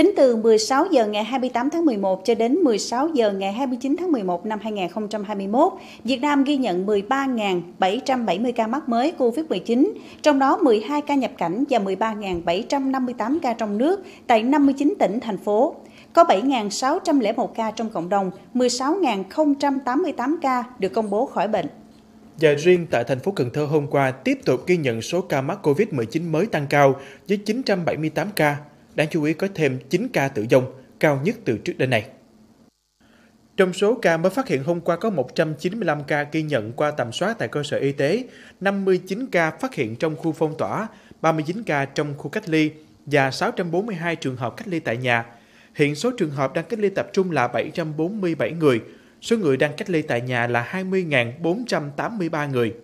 Tính từ 16 giờ ngày 28 tháng 11 cho đến 16 giờ ngày 29 tháng 11 năm 2021, Việt Nam ghi nhận 13.770 ca mắc mới COVID-19, trong đó 12 ca nhập cảnh và 13.758 ca trong nước tại 59 tỉnh, thành phố. Có 7.601 ca trong cộng đồng, 16.088 ca được công bố khỏi bệnh. Và riêng tại thành phố Cần Thơ hôm qua tiếp tục ghi nhận số ca mắc COVID-19 mới tăng cao với 978 ca đáng chú ý có thêm 9 ca tử vong, cao nhất từ trước đến nay. Trong số ca mới phát hiện hôm qua có 195 ca ghi nhận qua tầm soát tại cơ sở y tế, 59 ca phát hiện trong khu phong tỏa, 39 ca trong khu cách ly và 642 trường hợp cách ly tại nhà. Hiện số trường hợp đang cách ly tập trung là 747 người, số người đang cách ly tại nhà là 20.483 người.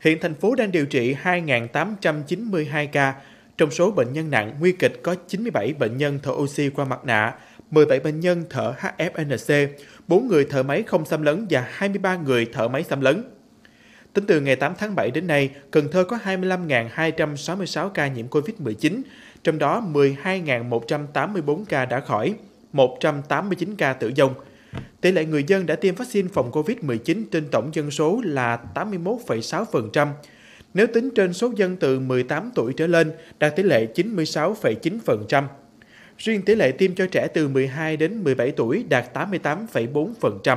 Hiện thành phố đang điều trị 2.892 ca, trong số bệnh nhân nặng nguy kịch có 97 bệnh nhân thở oxy qua mặt nạ, 17 bệnh nhân thở HFNC, 4 người thở máy không xâm lấn và 23 người thở máy xâm lấn. Tính từ ngày 8 tháng 7 đến nay, Cần Thơ có 25.266 ca nhiễm COVID-19, trong đó 12.184 ca đã khỏi, 189 ca tử vong. Tỷ lệ người dân đã tiêm vaccine phòng COVID-19 trên tổng dân số là 81,6%, nếu tính trên số dân từ 18 tuổi trở lên, đạt tỷ lệ 96,9%. Riêng tỷ lệ tiêm cho trẻ từ 12 đến 17 tuổi đạt 88,4%.